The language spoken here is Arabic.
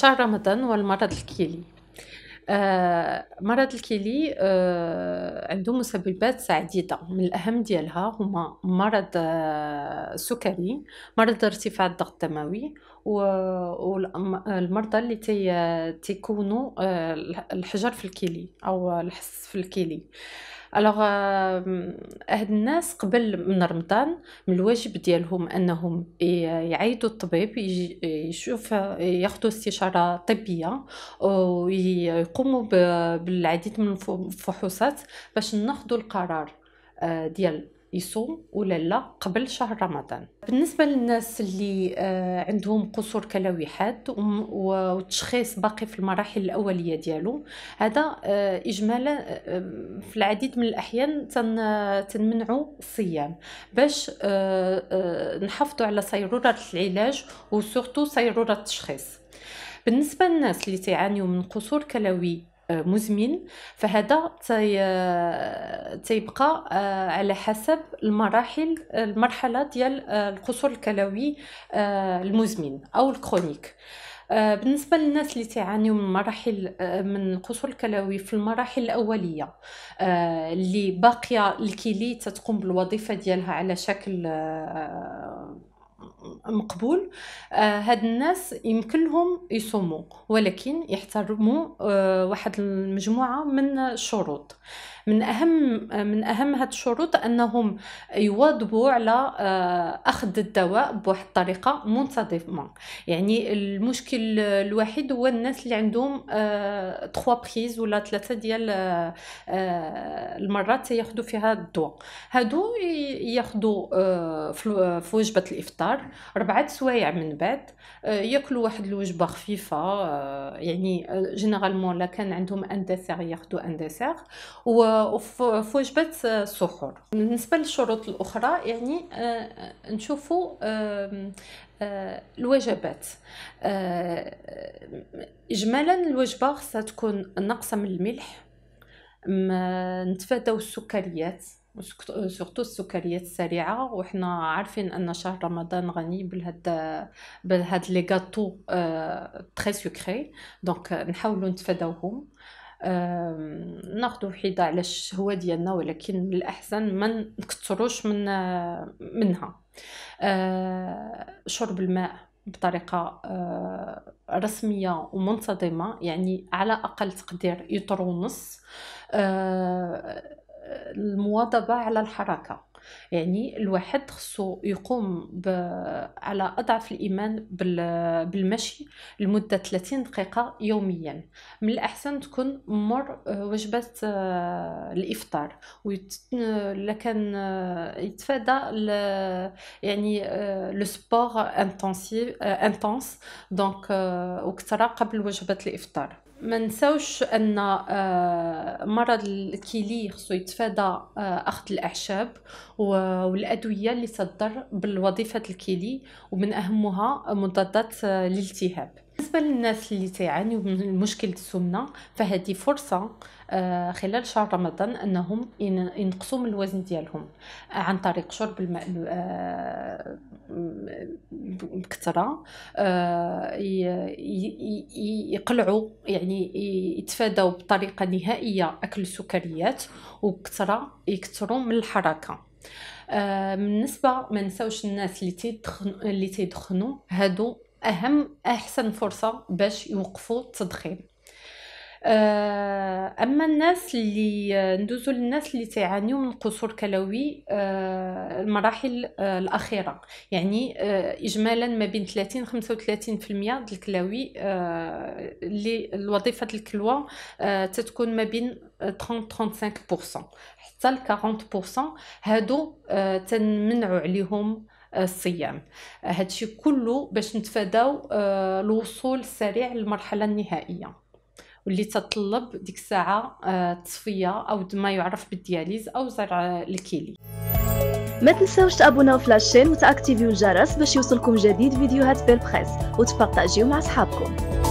شهر رمضان والمرض الكلي آه مرض الكلي آه عنده مسببات عديدة من الأهم ديالها هما مرض آه سكري مرض ارتفاع الضغط الدموي والمرضى اللي تي تيكونوا آه، الحجر في الكلي او الحس في الكلي الوغ هاد الناس قبل من رمضان من الواجب ديالهم انهم يعيدوا الطبيب يشوف ياخذوا استشاره طبيه ويقوموا بالعديد من الفحوصات باش ناخذوا القرار آه، ديال يصوم ولا لا قبل شهر رمضان بالنسبه للناس اللي آه، عندهم قصور كلوي حاد وتشخيص باقي في المراحل الاوليه ديالو هذا آه، اجمالا آه، في العديد من الاحيان تنمنعوا الصيام باش نحافظوا على صيروره العلاج وسورتو صيروره التشخيص بالنسبه للناس اللي تعانيوا من قصور كلوي مزمن فهذا تيبقى آه، على حسب المراحل المرحله ديال آه، القصور الكلوي آه، المزمن او الكرونيك بالنسبه للناس اللي تعانيوا من مراحل من القصور الكلوي في المراحل الاوليه اللي باقيه الكلي تتقوم بالوظيفه ديالها على شكل مقبول آه، هاد الناس يمكن لهم يصوموا ولكن يحترموا آه، واحد المجموعه من الشروط من اهم من اهم هاد الشروط انهم يواظبوا على آه، اخذ الدواء بواحد الطريقه منتظمه يعني المشكل الوحيد هو الناس اللي عندهم 3 بريز ولا ثلاثه ديال المرات ياخذوا فيها الدواء هادو ياخذوا في وجبه الافطار ربعة سوايع من بعد آه، ياكلوا واحد الوجبه خفيفه آه، يعني جينيرالمون آه، لا كان عندهم ان ديسير ياخذوا ان ديسير وفي وجبه السحور بالنسبه للشروط الاخرى يعني نشوفوا الوجبات اجمالا الوجبه خصها تكون ناقصه من الملح نتفاداو السكريات سورتو السكريات السريعه وحنا عارفين ان شهر رمضان غني بهاد بهاد لي غاتو تري سكري دونك نحاولوا نتفاداوهم ناخذوا حيده على الشهوه ديالنا ولكن من الاحسن ما من نكثروش من منها آه، شرب الماء بطريقه آه، رسميه ومنتظمه يعني على اقل تقدير يطر ونص آه، المواظبه على الحركه يعني الواحد خصو يقوم على اضعف الايمان بالمشي لمده 30 دقيقه يوميا من الاحسن تكون مر آه، وجبات آه، الافطار ويت... آه، لكن يتفادى يعني لو سبور انتنسيف انتنس دونك وكثره قبل وجبه الافطار ما نساوش ان آه، مرض الكيلي خصو يتفادى آه، اخذ الاعشاب والادويه اللي تضر بالوظيفه الكيلي ومن اهمها مضادات الالتهاب آه، بالنسبه للناس اللي تعانيوا من مشكل السمنه فهذه فرصه آه، خلال شهر رمضان انهم ينقصوا من الوزن ديالهم آه، عن طريق شرب الماء آه، بكثره يقلعوا يعني يتفادوا بطريقه نهائيه اكل السكريات وبكثره يكثروا من الحركه بالنسبه ما نساوش الناس اللي تيدخنوا اللي تيدخنوا هادو اهم احسن فرصه باش يوقفوا التدخين آه، اما الناس اللي ندوزو للناس اللي تعانيو من قصور كلوي آه، المراحل آه، الاخيره يعني اجمالا ما بين 30 35% ديال الكلاوي اللي الوظيفه الكلوى تتكون ما بين 30 35% حتى ل 40% هادو تنمنعوا عليهم الصيام هادشي كله باش نتفاداو آه، الوصول السريع للمرحله النهائيه واللي تطلب ديك الساعه آه، تصفيه او ما يعرف بالدياليز او زرع الكيلي ما تنساوش تابوناو في لاشين وتاكتيفيو الجرس باش يوصلكم جديد فيديوهات بيربريس وتبارطاجيو مع صحابكم